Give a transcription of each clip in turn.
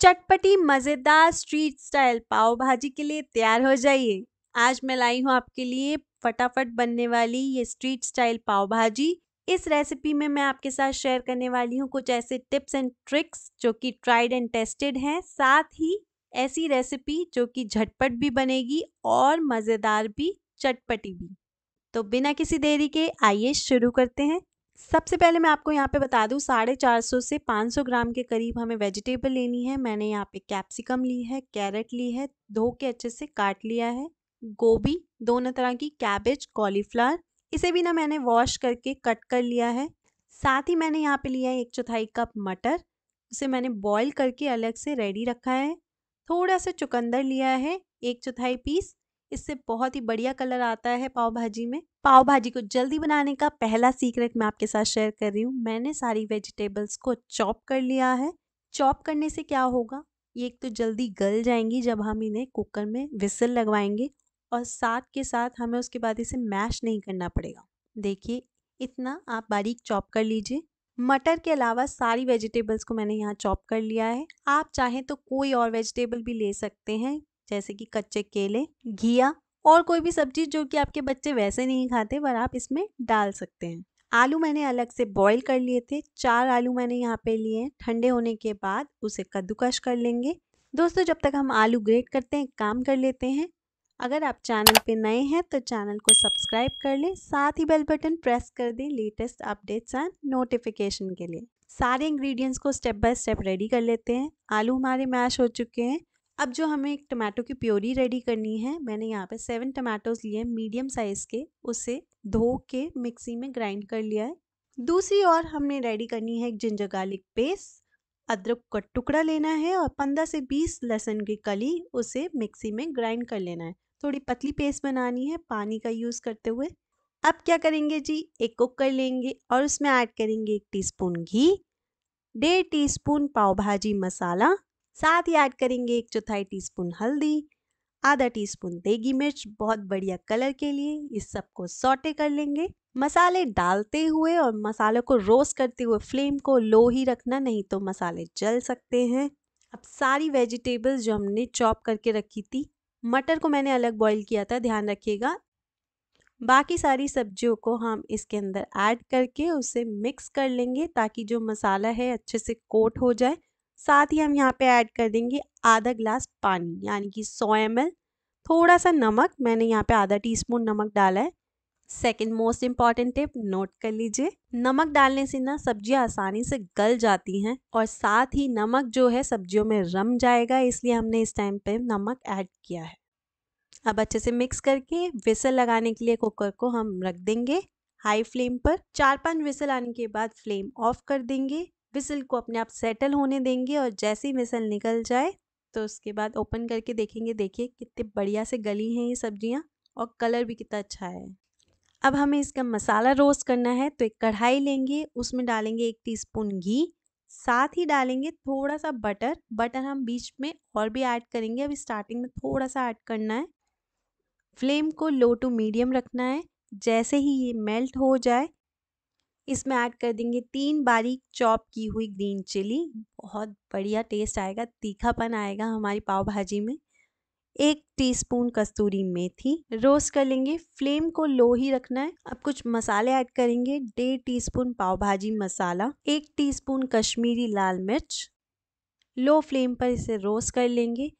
चटपटी मज़ेदार street style पाव भाजी के लिए तैयार हो जाइए आज मैं लाई हूँ आपके लिए फटाफट बनने वाली ये स्ट्रीट स्टाइल पाव भाजी इस रेसिपी में मैं आपके साथ शेयर करने वाली हूँ कुछ ऐसे टिप्स एंड ट्रिक्स जो कि ट्राइड एंड टेस्टेड हैं साथ ही ऐसी रेसिपी जो कि झटपट भी बनेगी और मज़ेदार भी चटपटी भी तो बिना किसी देरी के आइए शुरू करते हैं सबसे पहले मैं आपको यहाँ पे बता दूँ साढ़े चार सौ से पाँच सौ ग्राम के करीब हमें वेजिटेबल लेनी है मैंने यहाँ पे कैप्सिकम ली है कैरेट ली है धो के अच्छे से काट लिया है गोभी दोनों तरह की कैबेज कॉलीफ्लावर इसे भी ना मैंने वॉश करके कट कर लिया है साथ ही मैंने यहाँ पे लिया है एक चौथाई कप मटर उसे मैंने बॉईल करके अलग से रेडी रखा है थोड़ा सा चुकंदर लिया है एक चौथाई पीस इससे बहुत ही बढ़िया कलर आता है पाव भाजी में पाव भाजी को जल्दी बनाने का पहला सीक्रेट मैं आपके साथ शेयर कर रही हूँ मैंने सारी वेजिटेबल्स को चॉप कर लिया है चॉप करने से क्या होगा ये एक तो जल्दी गल जाएंगी जब हम इन्हें कुकर में विसल लगवाएंगे और साथ के साथ हमें उसके बाद इसे मैश नहीं करना पड़ेगा देखिए इतना आप बारीक चॉप कर लीजिए मटर के अलावा सारी वेजिटेबल्स को मैंने यहाँ चॉप कर लिया है आप चाहें तो कोई और वेजिटेबल भी ले सकते हैं जैसे कि कच्चे केले घिया और कोई भी सब्जी जो कि आपके बच्चे वैसे नहीं खाते पर आप इसमें डाल सकते हैं आलू मैंने अलग से बॉईल कर लिए थे चार आलू मैंने यहाँ पे लिए हैं ठंडे होने के बाद उसे कद्दूकश कर लेंगे दोस्तों जब तक हम आलू ग्रेट करते हैं काम कर लेते हैं अगर आप चैनल पे नए हैं तो चैनल को सब्सक्राइब कर लें साथ ही बेल बटन प्रेस कर दें लेटेस्ट अपडेट्स एंड नोटिफिकेशन के लिए सारे इंग्रेडिएंट्स को स्टेप बाय स्टेप रेडी कर लेते हैं आलू हमारे मैश हो चुके हैं अब जो हमें एक टमाटो की प्योरी रेडी करनी है मैंने यहाँ पे सेवन टमाटोज़ लिए हैं मीडियम साइज़ के उसे धो के मिक्सी में ग्राइंड कर लिया है दूसरी ओर हमने रेडी करनी है एक जिंजर गार्लिक पेस्ट अदरक का टुकड़ा लेना है और पंद्रह से बीस लहसुन की कली उसे मिक्सी में ग्राइंड कर लेना है थोड़ी पतली पेस्ट बनानी है पानी का यूज़ करते हुए अब क्या करेंगे जी एक कुक कर लेंगे और उसमें ऐड करेंगे एक टीस्पून घी डेढ़ टीस्पून पाव भाजी मसाला साथ ही ऐड करेंगे एक चौथाई टीस्पून हल्दी आधा टीस्पून देगी मिर्च बहुत बढ़िया कलर के लिए इस सबको सोटे कर लेंगे मसाले डालते हुए और मसालों को रोस्ट करते हुए फ्लेम को लो ही रखना नहीं तो मसाले जल सकते हैं अब सारी वेजिटेबल्स जो हमने चॉप करके रखी थी मटर को मैंने अलग बॉईल किया था ध्यान रखिएगा बाकी सारी सब्जियों को हम इसके अंदर ऐड करके उसे मिक्स कर लेंगे ताकि जो मसाला है अच्छे से कोट हो जाए साथ ही हम यहाँ पे ऐड कर देंगे आधा ग्लास पानी यानी कि 100 एम थोड़ा सा नमक मैंने यहाँ पे आधा टीस्पून नमक डाला है second most important tip note कर लीजिए नमक डालने से ना सब्जियाँ आसानी से गल जाती हैं और साथ ही नमक जो है सब्जियों में रम जाएगा इसलिए हमने इस टाइम पे नमक ऐड किया है अब अच्छे से मिक्स करके विसल लगाने के लिए कुकर को हम रख देंगे हाई फ्लेम पर चार पांच विसल आने के बाद फ्लेम ऑफ कर देंगे विसल को अपने आप सेटल होने देंगे और जैसे ही विसल निकल जाए तो उसके बाद ओपन करके देखेंगे देखिए कितने बढ़िया से गली हैं ये सब्जियाँ और कलर भी कितना अच्छा है अब हमें इसका मसाला रोस्ट करना है तो एक कढ़ाई लेंगे उसमें डालेंगे एक टीस्पून घी साथ ही डालेंगे थोड़ा सा बटर बटर हम बीच में और भी ऐड करेंगे अभी स्टार्टिंग में थोड़ा सा ऐड करना है फ्लेम को लो टू मीडियम रखना है जैसे ही ये मेल्ट हो जाए इसमें ऐड कर देंगे तीन बारीक चॉप की हुई ग्रीन चिली बहुत बढ़िया टेस्ट आएगा तीखापन आएगा हमारी पाव भाजी में एक टीस्पून कस्तूरी मेथी रोस्ट कर लेंगे फ्लेम को लो ही रखना है अब कुछ मसाले ऐड करेंगे डेढ़ टीस्पून पाव भाजी मसाला एक टीस्पून कश्मीरी लाल मिर्च लो फ्लेम पर इसे रोस्ट कर लेंगे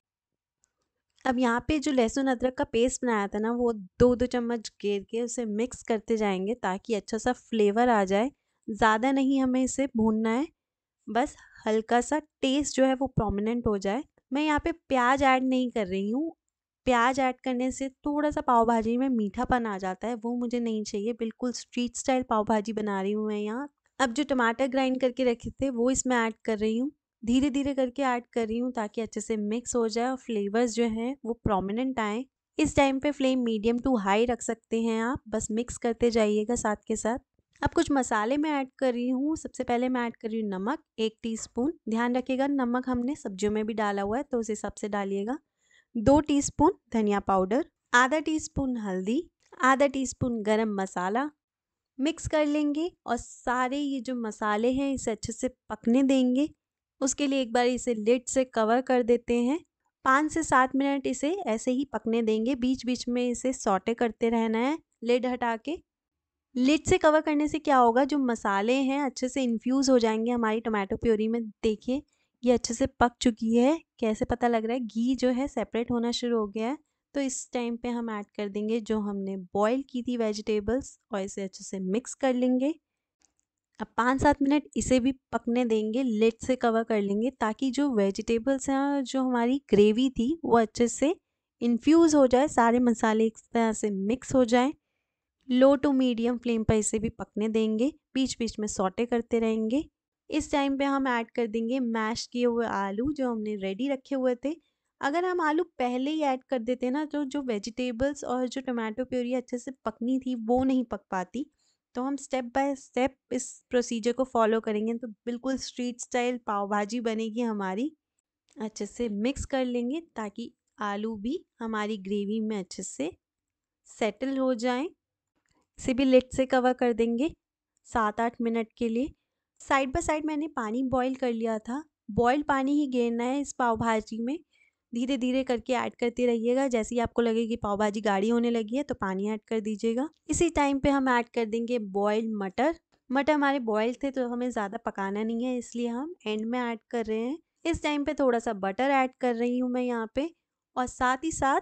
अब यहाँ पे जो लहसुन अदरक का पेस्ट बनाया था ना वो दो दो चम्मच घेर के उसे मिक्स करते जाएंगे ताकि अच्छा सा फ्लेवर आ जाए ज़्यादा नहीं हमें इसे भूनना है बस हल्का सा टेस्ट जो है वो प्रोमिनेंट हो जाए मैं यहाँ पे प्याज ऐड नहीं कर रही हूँ प्याज ऐड करने से थोड़ा सा पाव भाजी में मीठापन आ जाता है वो मुझे नहीं चाहिए बिल्कुल स्ट्रीट स्टाइल पाव भाजी बना रही हूँ मैं यहाँ अब जो टमाटर ग्राइंड करके रखे थे वो इसमें ऐड कर रही हूँ धीरे धीरे करके ऐड कर रही हूँ ताकि अच्छे से मिक्स हो जाए और फ्लेवर्स जो हैं वो प्रोमिनेंट आएँ इस टाइम पे फ्लेम मीडियम टू हाई रख सकते हैं आप बस मिक्स करते जाइएगा साथ के साथ अब कुछ मसाले मैं ऐड कर रही हूँ सबसे पहले मैं ऐड कर रही हूँ नमक एक टीस्पून ध्यान रखिएगा नमक हमने सब्जियों में भी डाला हुआ है तो उस हिसाब से डालिएगा दो टीस्पून धनिया पाउडर आधा टीस्पून हल्दी आधा टीस्पून गरम मसाला मिक्स कर लेंगे और सारे ये जो मसाले हैं इसे अच्छे से पकने देंगे उसके लिए एक बार इसे लिड से कवर कर देते हैं पाँच से सात मिनट इसे ऐसे ही पकने देंगे बीच बीच में इसे सौटे करते रहना है लिड हटा के लिड से कवर करने से क्या होगा जो मसाले हैं अच्छे से इन्फ्यूज़ हो जाएंगे हमारी टोमेटो प्योरी में देखिए ये अच्छे से पक चुकी है कैसे पता लग रहा है घी जो है सेपरेट होना शुरू हो गया है तो इस टाइम पे हम ऐड कर देंगे जो हमने बॉईल की थी वेजिटेबल्स और इसे अच्छे से मिक्स कर लेंगे अब पाँच सात मिनट इसे भी पकने देंगे लेट से कवर कर लेंगे ताकि जो वेजिटेबल्स हैं और जो हमारी ग्रेवी थी वो अच्छे से इन्फ्यूज़ हो जाए सारे मसाले इस तरह से मिक्स हो जाए लो टू मीडियम फ्लेम पर इसे भी पकने देंगे बीच बीच में सॉटे करते रहेंगे इस टाइम पे हम ऐड कर देंगे मैश किए हुए आलू जो हमने रेडी रखे हुए थे अगर हम आलू पहले ही ऐड कर देते ना तो जो वेजिटेबल्स और जो टमाटो प्योरी अच्छे से पकनी थी वो नहीं पक पाती तो हम स्टेप बाय स्टेप इस प्रोसीजर को फॉलो करेंगे तो बिल्कुल स्ट्रीट स्टाइल पाव भाजी बनेगी हमारी अच्छे से मिक्स कर लेंगे ताकि आलू भी हमारी ग्रेवी में अच्छे से सेटल हो जाए इसे भी लिट से कवर कर देंगे सात आठ मिनट के लिए साइड बाय साइड मैंने पानी बॉईल कर लिया था बॉयल पानी ही गिरना है इस पाव भाजी में धीरे धीरे करके ऐड करते रहिएगा जैसे ही आपको लगे कि पाव भाजी गाढ़ी होने लगी है तो पानी ऐड कर दीजिएगा इसी टाइम पे हम ऐड कर देंगे बॉयल्ड मटर मटर हमारे बॉयल थे तो हमें ज़्यादा पकाना नहीं है इसलिए हम एंड में ऐड कर रहे हैं इस टाइम पे थोड़ा सा बटर ऐड कर रही हूँ मैं यहाँ पे और साथ ही साथ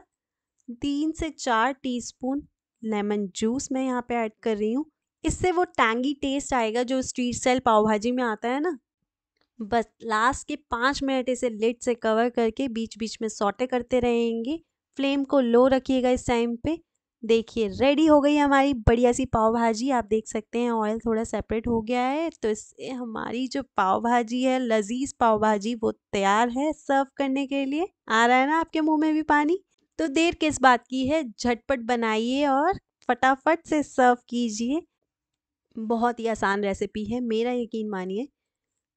तीन से चार टी लेमन जूस मैं यहाँ पे ऐड कर रही हूँ इससे वो टैंगी टेस्ट आएगा जो स्ट्रीट स्टाइल पाव भाजी में आता है ना बस लास्ट के पाँच मिनट इसे लिड से कवर करके बीच बीच में सोटे करते रहेंगे फ्लेम को लो रखिएगा इस टाइम पे देखिए रेडी हो गई हमारी बढ़िया सी पाव भाजी आप देख सकते हैं ऑयल थोड़ा सेपरेट हो गया है तो इससे हमारी जो पाव भाजी है लजीज पाव भाजी वो तैयार है सर्व करने के लिए आ रहा है ना आपके मुंह में भी पानी तो देर किस बात की है झटपट बनाइए और फटाफट से सर्व कीजिए बहुत ही आसान रेसिपी है मेरा यकीन मानिए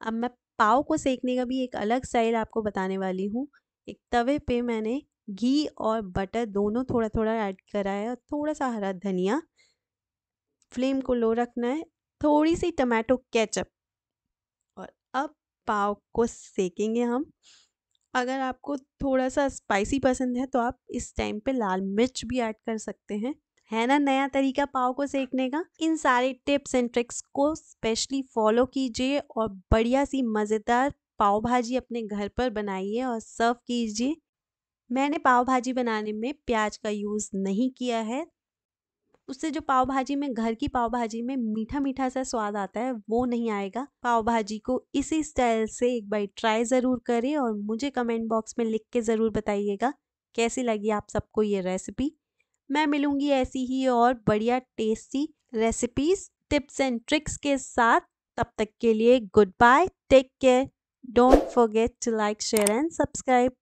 अब मैं पाव को सेकने का भी एक अलग स्टाइल आपको बताने वाली हूँ एक तवे पे मैंने घी और बटर दोनों थोड़ा थोड़ा ऐड करा है और थोड़ा सा हरा धनिया फ्लेम को लो रखना है थोड़ी सी टमाटो केचप और अब पाव को सेकेंगे हम अगर आपको थोड़ा सा स्पाइसी पसंद है तो आप इस टाइम पे लाल मिर्च भी ऐड कर सकते हैं है ना नया तरीका पाव को सेकने का इन सारे टिप्स एंड ट्रिक्स को स्पेशली फॉलो कीजिए और बढ़िया सी मज़ेदार पाव भाजी अपने घर पर बनाइए और सर्व कीजिए मैंने पाव भाजी बनाने में प्याज का यूज़ नहीं किया है उससे जो पाव भाजी में घर की पाव भाजी में मीठा मीठा सा स्वाद आता है वो नहीं आएगा पाव भाजी को इसी स्टाइल से एक बार ट्राई ज़रूर करें और मुझे कमेंट बॉक्स में लिख के ज़रूर बताइएगा कैसी लगी आप सबको ये रेसिपी मैं मिलूंगी ऐसी ही और बढ़िया tasty recipes tips and tricks के साथ तब तक के लिए good bye take care don't forget to like share and subscribe